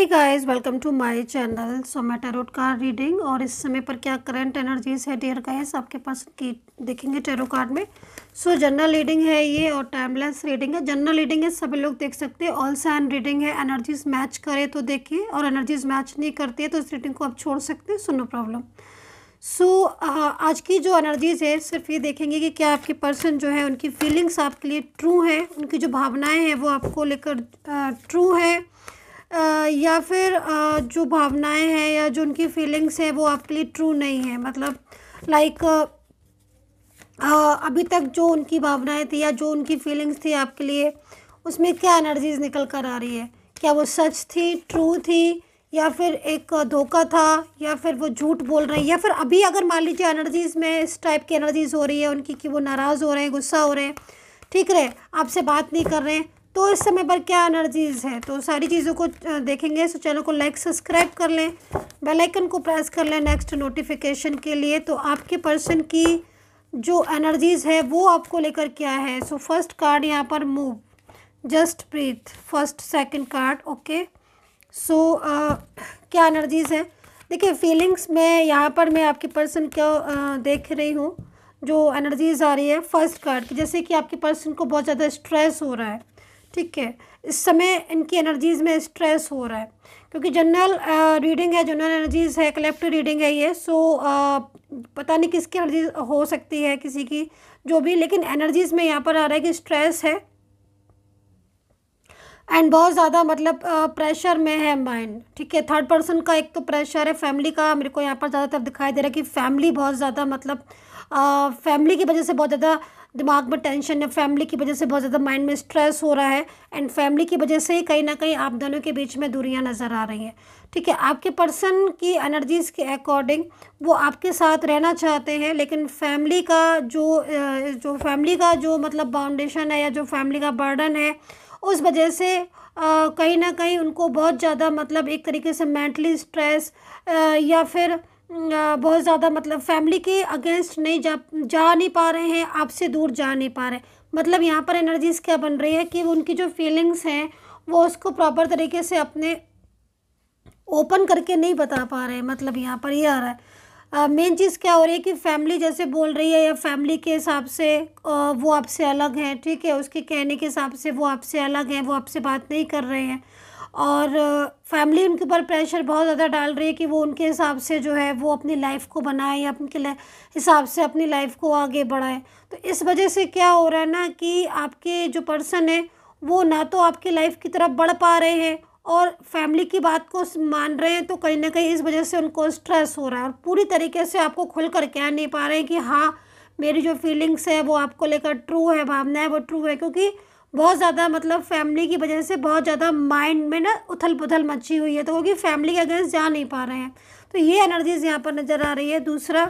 hey guys welcome to my channel so मैं tarot card reading और इस समय पर क्या करंट एनर्जीज है डियर गाइस आपके पास की देखेंगे टेरो कार्ड में सो जनरल रीडिंग है ये और टाइमलेस रीडिंग है जनरल रीडिंग है सभी लोग देख सकते हैं ऑल साइन रीडिंग है एनर्जीज मैच करे तो देखिए और एनर्जीज मैच नहीं करती है तो इस रीडिंग को आप छोड़ सकते हैं so no problem so so, आज की जो एनर्जीज़ है सिर्फ ये देखेंगे कि क्या आपके पर्सन जो है उनकी फीलिंग्स आपके लिए ट्रू है उनकी जो भावनाएं हैं वो आपको लेकर ट्रू है या फिर जो भावनाएं हैं या जो उनकी फीलिंग्स हैं वो आपके लिए ट्रू नहीं है मतलब लाइक अभी तक जो उनकी भावनाएं थी या जो उनकी फीलिंग्स थी आपके लिए उसमें क्या एनर्जीज निकल कर आ रही है क्या वो सच थी ट्रू थी या फिर एक धोखा था या फिर वो झूठ बोल रही है या फिर अभी अगर मान लीजिए एनर्जीज में इस टाइप की एनर्जीज हो रही है उनकी कि वो नाराज़ हो रहे हैं गुस्सा हो रहे हैं ठीक रहे आपसे बात नहीं कर रहे हैं तो इस समय पर क्या एनर्जीज है तो सारी चीज़ों को देखेंगे सो चैनल को लाइक सब्सक्राइब कर लें बेल आइकन को प्रेस कर लें नेक्स्ट नोटिफिकेशन के लिए तो आपके पर्सन की जो एनर्जीज है वो आपको लेकर क्या है सो फर्स्ट कार्ड यहाँ पर move just breathe first second card okay so क्या एनर्जीज है देखिए फीलिंग्स में यहाँ पर मैं आपके पर्सन को uh, देख रही हूँ जो एनर्जीज आ रही है फर्स्ट कार्ड की जैसे कि आपके पर्सन को बहुत ज़्यादा स्ट्रेस हो रहा है ठीक है इस समय इनकी एनर्जीज़ में स्ट्रेस हो रहा है क्योंकि जनरल रीडिंग है जनरल एनर्जीज है कलेक्टिव रीडिंग है ये सो पता नहीं किसकी एनर्जी हो सकती है किसी की जो भी लेकिन एनर्जीज़ में यहाँ पर आ रहा है कि स्ट्रेस है एंड बहुत ज़्यादा मतलब प्रेशर में है माइंड ठीक है थर्ड पर्सन का एक तो प्रेशर है फैमिली का मेरे को यहाँ पर ज़्यादातर दिखाई दे रहा है कि फैमिली बहुत ज़्यादा मतलब फैमिली की वजह से बहुत ज़्यादा दिमाग में टेंशन है फैमिली की वजह से बहुत ज़्यादा माइंड में स्ट्रेस हो रहा है एंड फैमिली की वजह से कहीं ना कहीं आप दोनों के बीच में दूरियां नज़र आ रही हैं ठीक है आपके पर्सन की एनर्जीज़ के अकॉर्डिंग वो आपके साथ रहना चाहते हैं लेकिन फैमिली का जो जो फैमिली का जो मतलब बाउंडेशन है या जो फैमिली का बर्डन है उस वजह से कहीं ना कहीं उनको बहुत ज़्यादा मतलब एक तरीके से मेंटली स्ट्रेस या फिर बहुत ज़्यादा मतलब फैमिली के अगेंस्ट नहीं जा जा नहीं पा रहे हैं आपसे दूर जा नहीं पा रहे मतलब यहाँ पर एनर्जीज़ क्या बन रही है कि उनकी जो फीलिंग्स हैं वो उसको प्रॉपर तरीके से अपने ओपन करके नहीं बता पा रहे मतलब यहाँ पर ये यह आ रहा है मेन चीज़ क्या हो रही है कि फैमिली जैसे बोल रही है या फैमिली के हिसाब से आ, वो आपसे अलग हैं ठीक है उसके कहने के हिसाब से वो आपसे अलग हैं वो आपसे बात नहीं कर रहे हैं और फैमिली उनके ऊपर प्रेशर बहुत ज़्यादा डाल रही है कि वो उनके हिसाब से जो है वो अपनी लाइफ को बनाए या उनके हिसाब से अपनी लाइफ को आगे बढ़ाए तो इस वजह से क्या हो रहा है ना कि आपके जो पर्सन है वो ना तो आपकी लाइफ की तरफ बढ़ पा रहे हैं और फैमिली की बात को मान रहे हैं तो कहीं ना कहीं इस वजह से उनको स्ट्रेस हो रहा है और पूरी तरीके से आपको खुल कर कह नहीं पा रहे हैं कि हाँ मेरी जो फीलिंग्स है वो आपको लेकर ट्रू है भावना है वो ट्रू है क्योंकि बहुत ज़्यादा मतलब फैमिली की वजह से बहुत ज़्यादा माइंड में ना उथल पुथल मची हुई है तो वो कि फैमिली के अगेंस्ट जा नहीं पा रहे हैं तो ये एनर्जीज यहाँ पर नज़र आ रही है दूसरा आ,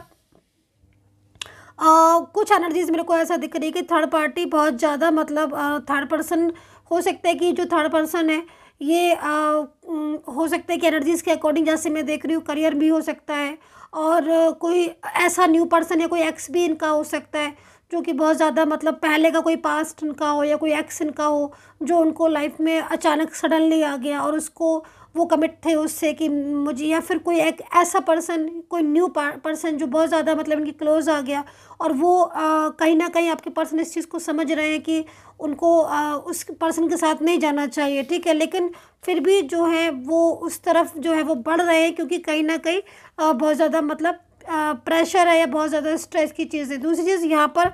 कुछ एनर्जीज मेरे को ऐसा दिख रही है कि थर्ड पार्टी बहुत ज़्यादा मतलब थर्ड पर्सन हो सकता है कि जो थर्ड पर्सन है ये आ, हो सकता है कि एनर्जीज़ के अकॉर्डिंग जैसे मैं देख रही हूँ करियर भी हो सकता है और कोई ऐसा न्यू पर्सन या कोई एक्स भी इनका हो सकता है जो कि बहुत ज़्यादा मतलब पहले का कोई पास्ट इनका हो या कोई एक्स इनका हो जो उनको लाइफ में अचानक सडनली आ गया और उसको वो कमिट थे उससे कि मुझे या फिर कोई एक ऐसा पर्सन कोई न्यू पर्सन जो बहुत ज़्यादा मतलब इनकी क्लोज आ गया और वो आ, कहीं ना कहीं आपके पर्सन इस चीज़ को समझ रहे हैं कि उनको आ, उस पर्सन के साथ नहीं जाना चाहिए ठीक है लेकिन फिर भी जो है वो उस तरफ जो है वो बढ़ रहे हैं क्योंकि कहीं ना कहीं बहुत ज़्यादा मतलब प्रेशर है या बहुत ज़्यादा स्ट्रेस की चीज़ है दूसरी चीज़ यहाँ पर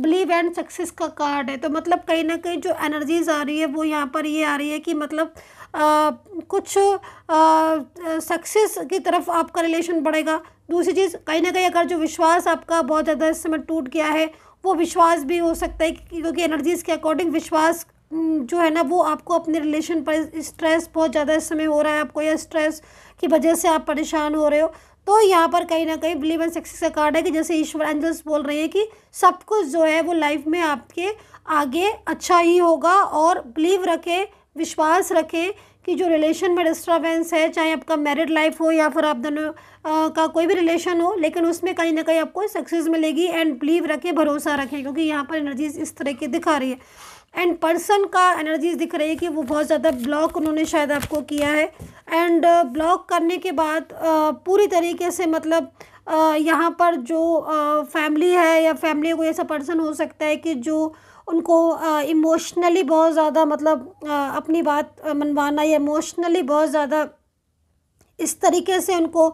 बिलीव एंड सक्सेस का कार्ड है तो मतलब कहीं ना कहीं जो एनर्जीज आ रही है वो यहाँ पर ये यह आ रही है कि मतलब आ, कुछ सक्सेस की तरफ आपका रिलेशन बढ़ेगा दूसरी चीज़ कहीं ना कहीं अगर जो विश्वास आपका बहुत ज़्यादा इस समय टूट गया है वो विश्वास भी हो सकता है क्योंकि एनर्जीज़ के अकॉर्डिंग विश्वास जो है ना वो आपको अपने रिलेशन पर स्ट्रेस बहुत ज़्यादा इस समय हो रहा है आपको या स्ट्रेस की वजह से आप परेशान हो रहे हो तो यहाँ पर कहीं ना कहीं बिलीव एंड सक्सेस का कार्ड है कि जैसे ईश्वर एंजल्स बोल रहे हैं कि सब कुछ जो है वो लाइफ में आपके आगे अच्छा ही होगा और बिलीव रखें विश्वास रखें कि जो रिलेशन में डिस्टर्बेंस है चाहे आपका मैरिड लाइफ हो या फिर आप दोनों का कोई भी रिलेशन हो लेकिन उसमें कहीं ना कहीं आपको सक्सेस मिलेगी एंड बिलीव रखें भरोसा रखें क्योंकि यहाँ पर एनर्जीज इस तरह की दिखा रही है एंड पर्सन का एनर्जीज दिख रही है कि वो बहुत ज़्यादा ब्लॉक उन्होंने शायद आपको किया है एंड ब्लॉक करने के बाद पूरी तरीके से मतलब यहाँ पर जो फैमिली है या फैमिली कोई ऐसा पर्सन हो सकता है कि जो उनको इमोशनली बहुत ज़्यादा मतलब आ, अपनी बात मनवाना या इमोशनली बहुत ज़्यादा इस तरीके से उनको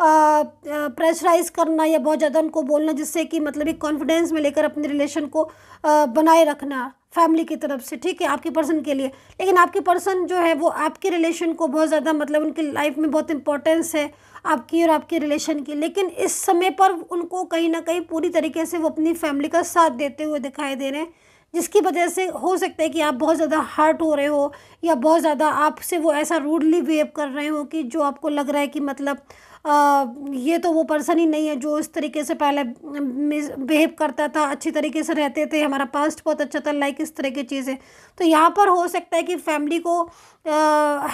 प्रेशराइज करना या बहुत ज़्यादा उनको बोलना जिससे कि मतलब एक कॉन्फिडेंस में लेकर अपने रिलेशन को आ, बनाए रखना फैमिली की तरफ से ठीक है आपके पर्सन के लिए लेकिन आपके पर्सन जो है वो आपके रिलेशन को बहुत ज़्यादा मतलब उनकी लाइफ में बहुत इंपॉर्टेंस है आपकी और आपके रिलेशन की लेकिन इस समय पर उनको कहीं ना कहीं पूरी तरीके से वो अपनी फैमिली का साथ देते हुए दिखाई दे रहे हैं जिसकी वजह से हो सकता है कि आप बहुत ज़्यादा हर्ट हो रहे हो या बहुत ज़्यादा आपसे वो ऐसा रूडली बिहेव कर रहे हो कि जो आपको लग रहा है कि मतलब आ, ये तो वो पर्सन ही नहीं है जो इस तरीके से पहले बिहेव करता था अच्छी तरीके से रहते थे हमारा पास्ट बहुत अच्छा था लाइक इस तरह की चीज़ें तो यहाँ पर हो सकता है कि फैमिली को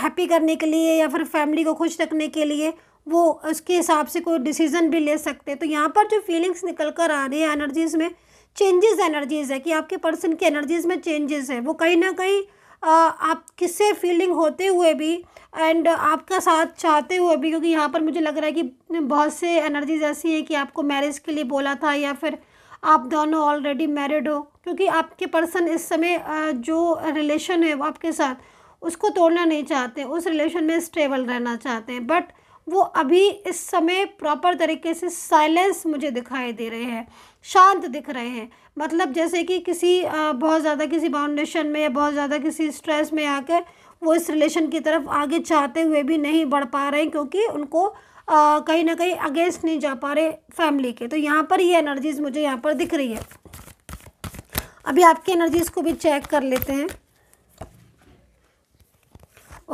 हैप्पी करने के लिए या फिर फैमिली को खुश रखने के लिए वो उसके हिसाब से कोई डिसीज़न भी ले सकते हैं तो यहाँ पर जो फीलिंग्स निकल कर आ रही है एनर्जीज़ में चेंजेस एनर्जीज है कि आपके पर्सन की एनर्जीज में चेंजेस है वो कहीं ना कहीं आप किससे फीलिंग होते हुए भी एंड आपका साथ चाहते हुए भी क्योंकि यहाँ पर मुझे लग रहा है कि बहुत से एनर्जीज ऐसी हैं कि आपको मैरिज के लिए बोला था या फिर आप दोनों ऑलरेडी मैरिड हो क्योंकि आपके पर्सन इस समय जो रिलेशन है वो आपके साथ उसको तोड़ना नहीं चाहते उस रिलेशन में स्टेबल रहना चाहते हैं बट वो अभी इस समय प्रॉपर तरीके से साइलेंस मुझे दिखाई दे रहे हैं शांत दिख रहे हैं मतलब जैसे कि किसी बहुत ज़्यादा किसी फाउंडेशन में या बहुत ज़्यादा किसी स्ट्रेस में आकर वो इस रिलेशन की तरफ आगे चाहते हुए भी नहीं बढ़ पा रहे हैं क्योंकि उनको कहीं ना कहीं अगेंस्ट नहीं जा पा रहे फैमिली के तो यहाँ पर ये एनर्जीज़ मुझे यहाँ पर दिख रही है अभी आपकी एनर्जीज़ को भी चेक कर लेते हैं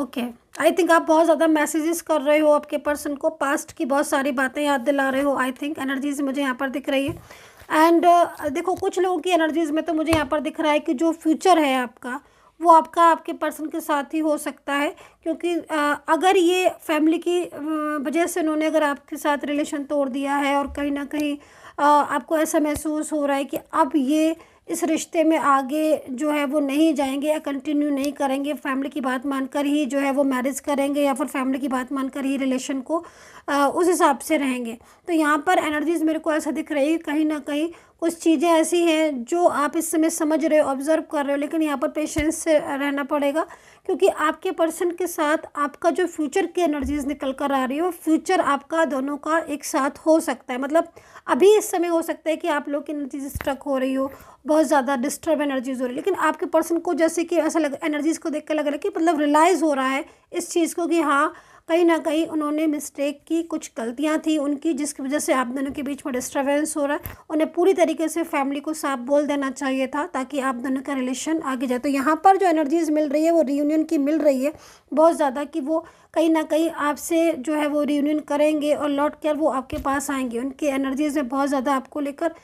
ओके आई थिंक आप बहुत ज़्यादा मैसेजेस कर रहे हो आपके पर्सन को पास्ट की बहुत सारी बातें याद दिला रहे हो आई थिंक एनर्जीज मुझे यहाँ पर दिख रही है एंड uh, देखो कुछ लोगों की एनर्जीज में तो मुझे यहाँ पर दिख रहा है कि जो फ्यूचर है आपका वो आपका आपके पर्सन के साथ ही हो सकता है क्योंकि uh, अगर ये फैमिली की uh, वजह से उन्होंने अगर आपके साथ रिलेशन तोड़ दिया है और कहीं ना कहीं uh, आपको ऐसा महसूस हो रहा है कि अब ये इस रिश्ते में आगे जो है वो नहीं जाएंगे या कंटिन्यू नहीं करेंगे फैमिली की बात मानकर ही जो है वो मैरिज करेंगे या फिर फैमिली की बात मानकर ही रिलेशन को आ, उस हिसाब से रहेंगे तो यहाँ पर एनर्जीज़ मेरे को ऐसा दिख रही है कहीं ना कहीं कुछ चीज़ें ऐसी हैं जो आप इस समय समझ रहे हो ऑब्ज़र्व कर रहे हो लेकिन यहाँ पर पेशेंस से रहना पड़ेगा क्योंकि आपके पर्सन के साथ आपका जो फ्यूचर की एनर्जीज निकल कर आ रही है वो फ्यूचर आपका दोनों का एक साथ हो सकता है मतलब अभी इस समय हो सकता है कि आप लोग की एनर्जीज स्ट्रक हो रही हो बहुत ज़्यादा डिस्टर्ब एनर्जीज हो रही है लेकिन आपके पर्सन को जैसे कि ऐसा लग एनर्जीज को देख कर लग रहा है कि मतलब रिलाइज़ हो रहा है इस चीज़ को कि हाँ कहीं ना कहीं उन्होंने मिस्टेक की कुछ गलतियाँ थी उनकी जिसकी वजह से आप दोनों के बीच में डिस्टर्बेंस हो रहा है उन्हें पूरी तरीके से फैमिली को साफ बोल देना चाहिए था ताकि आप दोनों का रिलेशन आगे जाए तो यहाँ पर जो एनर्जीज़ मिल रही है वो रीयूनियन की मिल रही है बहुत ज़्यादा कि वो कहीं ना कहीं आपसे जो है वो रीयूनियन करेंगे और लौट कर वो आपके पास आएंगे उनकी एनर्जीज़ में बहुत ज़्यादा आपको लेकर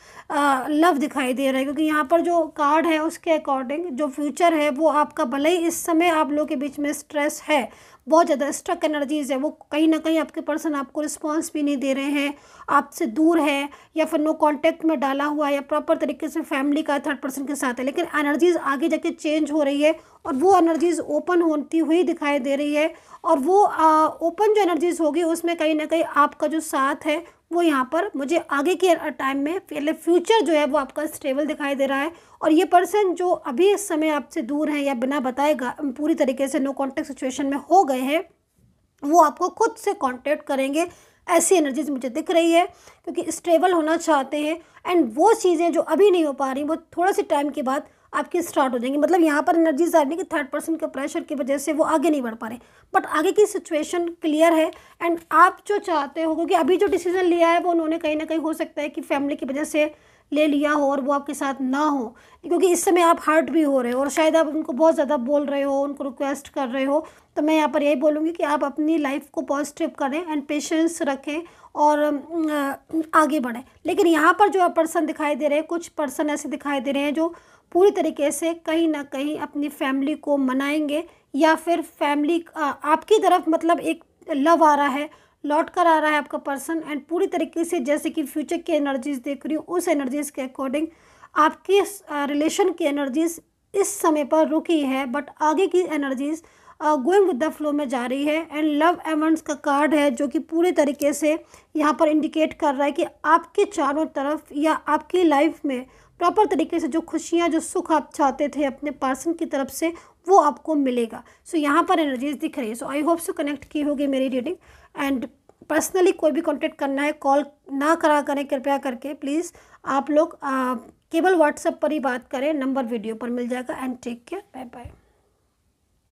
लव दिखाई दे रहा है क्योंकि यहाँ पर जो कार्ड है उसके अकॉर्डिंग जो फ्यूचर है वो आपका भले ही इस समय आप लोगों के बीच में स्ट्रेस है बहुत ज़्यादा स्ट्रक एनर्जीज़ है वो कहीं ना कहीं आपके पर्सन आपको रिस्पॉन्स भी नहीं दे रहे हैं आपसे दूर है या फिर नो कांटेक्ट में डाला हुआ है या प्रॉपर तरीके से फैमिली का थर्ड पर्सन के साथ है लेकिन एनर्जीज़ आगे जाके चेंज हो रही है और वो एनर्जीज़ ओपन होती हुई दिखाई दे रही है और वो ओपन जो एनर्जीज़ होगी उसमें कहीं ना कहीं आपका जो साथ है वो यहाँ पर मुझे आगे के टाइम में पहले फ्यूचर जो है वो आपका स्टेबल दिखाई दे रहा है और ये पर्सन जो अभी इस समय आपसे दूर है या बिना बताएगा पूरी तरीके से नो कॉन्टेक्ट सिचुएशन में हो गए हैं वो आपको खुद से कॉन्टेक्ट करेंगे ऐसी एनर्जीज मुझे दिख रही है क्योंकि स्टेबल होना चाहते हैं एंड वो चीज़ें जो अभी नहीं हो पा रही वो थोड़ा से टाइम के बाद आपकी स्टार्ट हो जाएंगी मतलब यहाँ पर एनर्जीज आ रही है कि थर्ड पर्सन के प्रेशर की वजह से वो आगे नहीं बढ़ पा रहे बट आगे की सिचुएशन क्लियर है एंड आप जो चाहते हो क्योंकि अभी जो डिसीजन लिया है वो उन्होंने कहीं ना कहीं हो सकता है कि फैमिली की वजह से ले लिया हो और वो आपके साथ ना हो क्योंकि इस समय आप हर्ट भी हो रहे हो और शायद आप उनको बहुत ज़्यादा बोल रहे हो उनको रिक्वेस्ट कर रहे हो तो मैं यहाँ पर यही बोलूँगी कि आप अपनी लाइफ को पॉजिटिव करें एंड पेशेंस रखें और आगे बढ़ें लेकिन यहाँ पर जो पर्सन दिखाई दे रहे हैं कुछ पर्सन ऐसे दिखाई दे रहे हैं जो पूरी तरीके से कहीं ना कहीं अपनी फैमिली को मनाएंगे या फिर फैमिली आपकी तरफ मतलब एक लव आ रहा है लौट कर आ रहा है आपका पर्सन एंड पूरी तरीके से जैसे कि फ्यूचर की एनर्जीज देख रही हूँ उस एनर्जीज के अकॉर्डिंग आपके रिलेशन की एनर्जीज इस समय पर रुकी है बट आगे की energies going with the flow में जा रही है एंड लव एवेंट्स का कार्ड है जो कि पूरी तरीके से यहाँ पर इंडिकेट कर रहा है कि आपके चारों तरफ या आपकी लाइफ में प्रॉपर तरीके से जो खुशियाँ जो सुख आप चाहते थे अपने पर्सन की तरफ से वो आपको मिलेगा सो so, यहाँ पर एनर्जीज दिख रही है सो आई होप सो कनेक्ट की होगी मेरी रीडिंग एंड पर्सनली कोई भी कॉन्टेक्ट करना है कॉल ना करा करें कृपया करके प्लीज़ आप लोग केवल व्हाट्सएप पर ही बात करें नंबर वीडियो पर मिल जाएगा and take care bye bye